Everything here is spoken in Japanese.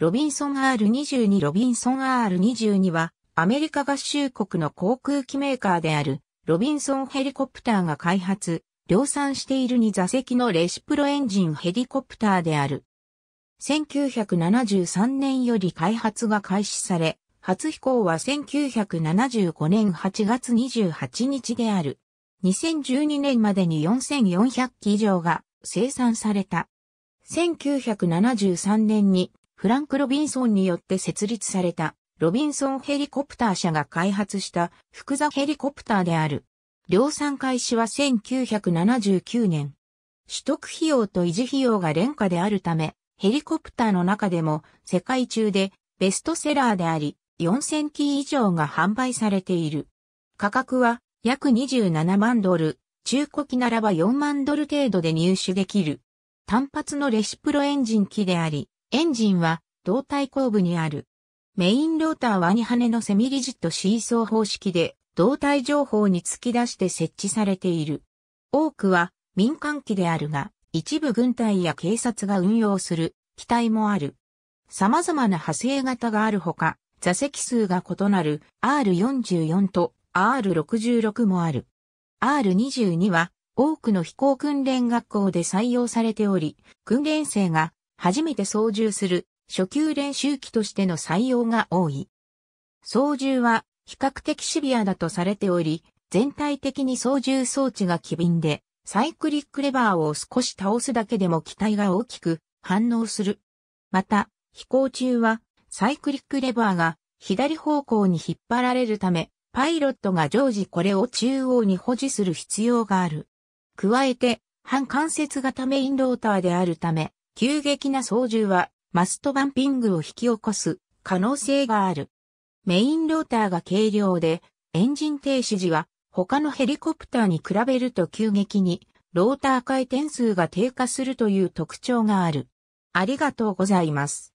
ロビンソン R22 ロビンソン R22 は、アメリカ合衆国の航空機メーカーである、ロビンソンヘリコプターが開発、量産している2座席のレシプロエンジンヘリコプターである。1973年より開発が開始され、初飛行は1975年8月28日である。2012年までに4400機以上が生産された。1973年にフランク・ロビンソンによって設立された、ロビンソンヘリコプター社が開発した複座ヘリコプターである。量産開始は1979年。取得費用と維持費用が廉価であるため、ヘリコプターの中でも世界中でベストセラーであり、4000機以上が販売されている。価格は約27万ドル、中古機ならば4万ドル程度で入手できる。単発のレシプロエンジン機であり、エンジンは胴体後部にある。メインローターは2羽のセミリジットシーソー方式で胴体情報に突き出して設置されている。多くは民間機であるが、一部軍隊や警察が運用する機体もある。様々な派生型があるほか、座席数が異なる R44 と R66 もある。R22 は多くの飛行訓練学校で採用されており、訓練生が初めて操縦する初級練習機としての採用が多い。操縦は比較的シビアだとされており、全体的に操縦装置が機敏で、サイクリックレバーを少し倒すだけでも機体が大きく反応する。また、飛行中はサイクリックレバーが左方向に引っ張られるため、パイロットが常時これを中央に保持する必要がある。加えて、半関節型メインローターであるため、急激な操縦はマストバンピングを引き起こす可能性がある。メインローターが軽量で、エンジン停止時は他のヘリコプターに比べると急激にローター回転数が低下するという特徴がある。ありがとうございます。